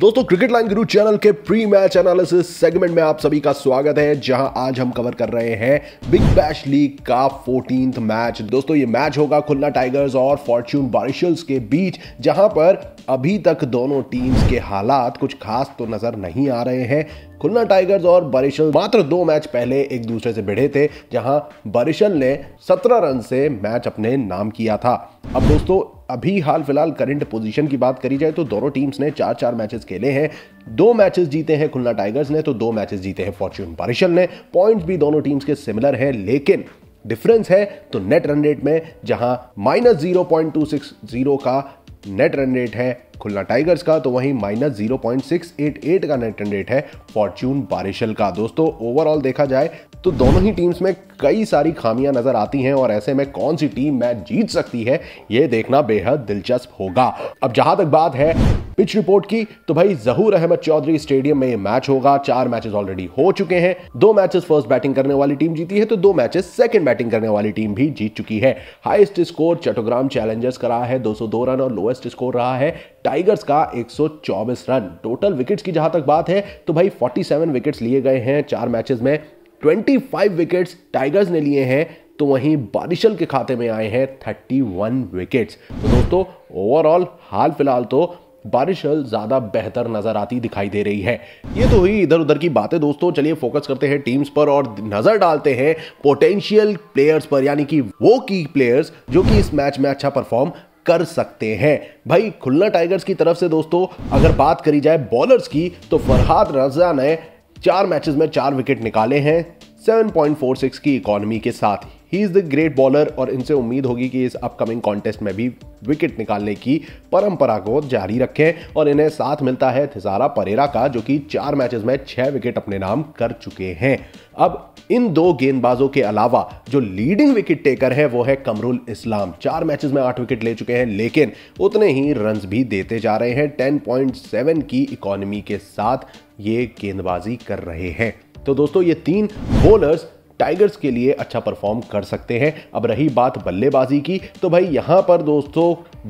दोस्तों cricket line Guru channel के pre match analysis segment में आप सभी का स्वागत है जहां आज हम कवर कर रहे हैं बिग बैश लीग का फोर्टीन मैच दोस्तों ये मैच होगा खुलना टाइगर्स और फॉर्च्यून बारिशल्स के बीच जहां पर अभी तक दोनों टीम्स के हालात कुछ खास तो नजर नहीं आ रहे हैं खुलना टाइगर्स और बरिशल मात्र दो मैच पहले एक दूसरे से भिड़े थे जहां बरिशल ने 17 रन से मैच अपने नाम किया था अब दोस्तों अभी हाल फिलहाल करंट पोजीशन की बात करी जाए तो दोनों टीम्स ने चार चार मैचेस खेले हैं दो मैचेस जीते हैं खुलना टाइगर्स ने तो दो मैचेस जीते हैं फॉर्च्यून परिशल ने पॉइंट्स भी दोनों टीम्स के सिमिलर हैं लेकिन डिफरेंस है तो नेट रन रेट में जहां minus zero point two six zero का नेट रन रेट है खुलना टाइगर्स का तो वहीं minus zero point six eight eight का नेट रन रेट है फॉर्च्यून बारिशल का दोस्तों ओवरऑल देखा जाए तो दोनों ही टीम्स में कई सारी खामियां नजर आती हैं और ऐसे में कौन सी टीम मैच जीत सकती है यह देखना बेहद दिलचस्प होगा अब जहां तक बात है पिच रिपोर्ट की तो भाई जहूर अहमद चौधरी स्टेडियम में मैच होगा चार मैचेस ऑलरेडी हो चुके हैं दो मैचेस फर्स्ट बैटिंग करने वाली टीम जीती है तो दो मैचेस सेकंड बैटिंग करने वाली टीम भी जीत चुकी है हाईएस्ट स्कोर चटोग्राम चैलेंजर्स का रहा है 202 रन और लोएस्ट स्कोर रहा है टाइगर्स का 124 रन टोटल विकेट्स की जहां तक बात है तो भाई 47 विकेट्स लिए गए हैं चार मैचेस में 25 विकेट्स टाइगर्स ने लिए हैं तो वहीं बारिशल के खाते में आए हैं 31 विकेट्स तो दोस्तों ओवरऑल हाल फिलहाल तो बारिशल ज़्यादा बेहतर नज़र आती दिखाई दे रही है ये तो हुई इधर उधर की बातें दोस्तों चलिए फोकस करते हैं टीम्स पर और नज़र डालते हैं पोटेंशियल प्लेयर्स पर यानी कि वो की प्लेयर्स जो कि इस मैच में अच्छा परफॉर्म कर सकते हैं भाई खुलना टाइगर्स की तरफ से दोस्तों अगर बात करी जाए बॉलर्स की तो फरहाद रजा ने चार मैचेस में चार विकेट निकाले हैं 7.46 की इकोनॉमी के साथ ही he is the great bowler और इनसे उम्मीद होगी कि इस अपकमिंग कॉन्टेस्ट में भी विकेट निकालने की परंपरा को जारी रखें और इन्हें साथ मिलता है थिसारा परेरा का जो कि चार मैचेस में छह विकेट अपने नाम कर चुके हैं अब इन दो गेंदबाजों के अलावा जो लीडिंग विकेट टेकर है वो है कमरुल इस्लाम चार मैचेस में आठ विकेट ले चुके हैं लेकिन उतने ही रन भी देते जा रहे हैं सेवन की इकोनॉमी के साथ ये गेंदबाजी कर रहे हैं तो दोस्तों ये तीन बोलर्स टाइगर्स के लिए अच्छा परफॉर्म कर सकते हैं अब रही बात बल्लेबाजी की तो भाई यहाँ पर दोस्तों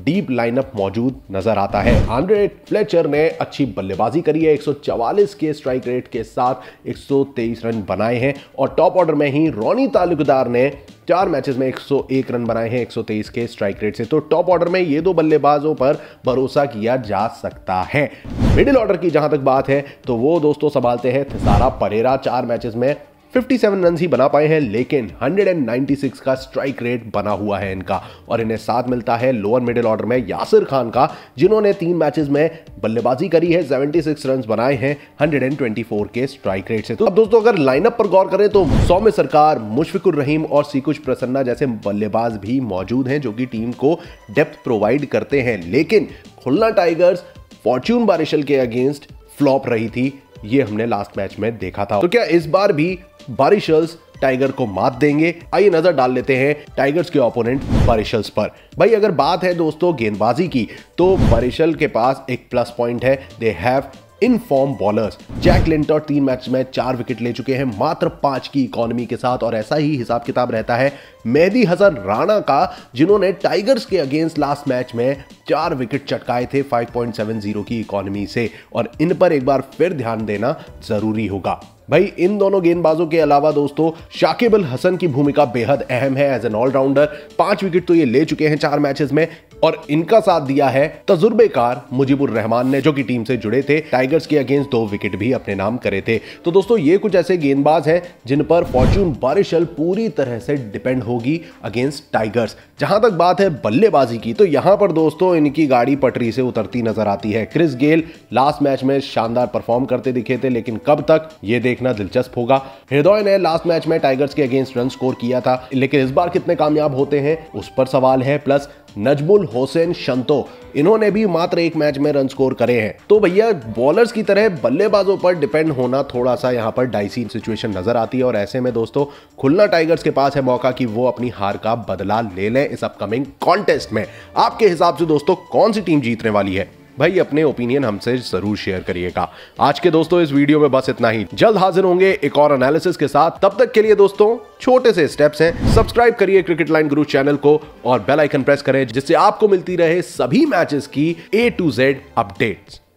डीप लाइनअप मौजूद नजर आता है आंड्रे फ्लेचर ने अच्छी बल्लेबाजी करी है 144 के स्ट्राइक रेट के साथ 123 रन बनाए हैं और टॉप ऑर्डर में ही रोनी तालुकदार ने चार मैचेस में 101 रन बनाए हैं 123 के स्ट्राइक रेट से तो टॉप ऑर्डर में ये दो बल्लेबाजों पर भरोसा किया जा सकता है मिडिल ऑर्डर की जहां तक बात है तो वो दोस्तों संभालते हैं थिसारा परेरा चार मैचेस में 57 रन ही बना पाए हैं लेकिन 196 का स्ट्राइक रेट बना हुआ है इनका और इन्हें साथ मिलता है लोअर मिडिल ऑर्डर में यासिर खान का जिन्होंने तीन मैचेस में बल्लेबाजी करी है 76 रन बनाए हैं 124 के स्ट्राइक रेट से तो अब दोस्तों अगर लाइनअप पर गौर करें तो सौम्य सरकार मुशफिकुर रहीम और सीकुश प्रसन्ना जैसे बल्लेबाज भी मौजूद हैं जो कि टीम को डेप्थ प्रोवाइड करते हैं लेकिन खुलना टाइगर्स फॉर्च्यून बारिशल के अगेंस्ट फ्लॉप रही थी ये हमने लास्ट मैच में देखा था तो क्या इस बार भी बारिशर्स टाइगर को मात देंगे आइए नजर डाल लेते हैं टाइगर्स के ओपोनेंट बारिशल्स पर भाई अगर बात है दोस्तों गेंदबाजी की तो बारिशल के पास एक प्लस पॉइंट है they have in form bowlers Jack Linter तीन मैच में चार विकेट ले चुके हैं मात्र पांच की इकोनॉमी के साथ और ऐसा ही हिसाब किताब रहता है मेहदी हसन राणा का जिन्होंने टाइगर्स के अगेंस्ट लास्ट मैच में चार विकेट चटकाए थे 5.70 की इकोनॉमी से और इन पर एक बार फिर ध्यान देना जरूरी होगा भाई इन दोनों गेंदबाजों के अलावा दोस्तों शाकिब अल हसन की भूमिका बेहद अहम है एज एन ऑलराउंडर पांच विकेट तो ये ले चुके हैं चार मैचेस में और इनका साथ दिया है तजुर्बेकार मुजीबुर रहमान ने जो कि टीम से जुड़े थे टाइगर्स के अगेंस्ट दो विकेट भी अपने नाम करे थे तो दोस्तों ये कुछ ऐसे गेंदबाज हैं जिन पर फॉर्च्यून बारिशल पूरी तरह से डिपेंड होगी अगेंस्ट टाइगर्स जहां तक बात है बल्लेबाजी की तो यहां पर दोस्तों इनकी गाड़ी पटरी से उतरती नजर आती है क्रिस गेल लास्ट मैच में शानदार परफॉर्म करते दिखे थे लेकिन कब तक ये देख देखना दिलचस्प होगा हृदय ने लास्ट मैच में टाइगर्स के अगेंस्ट रन स्कोर किया था लेकिन इस बार कितने कामयाब होते हैं उस पर सवाल है प्लस नजबुल होसेन शंतो इन्होंने भी मात्र एक मैच में रन स्कोर करे हैं तो भैया बॉलर्स की तरह बल्लेबाजों पर डिपेंड होना थोड़ा सा यहां पर डाइसी सिचुएशन नजर आती है और ऐसे में दोस्तों खुलना टाइगर्स के पास है मौका कि वो अपनी हार का बदला ले लें इस अपकमिंग कॉन्टेस्ट में आपके हिसाब से दोस्तों कौन सी टीम जीतने वाली है भाई अपने ओपिनियन हमसे जरूर शेयर करिएगा आज के दोस्तों इस वीडियो में बस इतना ही जल्द हाजिर होंगे एक और एनालिसिस के साथ तब तक के लिए दोस्तों छोटे से स्टेप्स हैं सब्सक्राइब करिए क्रिकेट लाइन गुरु चैनल को और बेल आइकन प्रेस करें जिससे आपको मिलती रहे सभी मैचेस की ए टू जेड अपडेट्स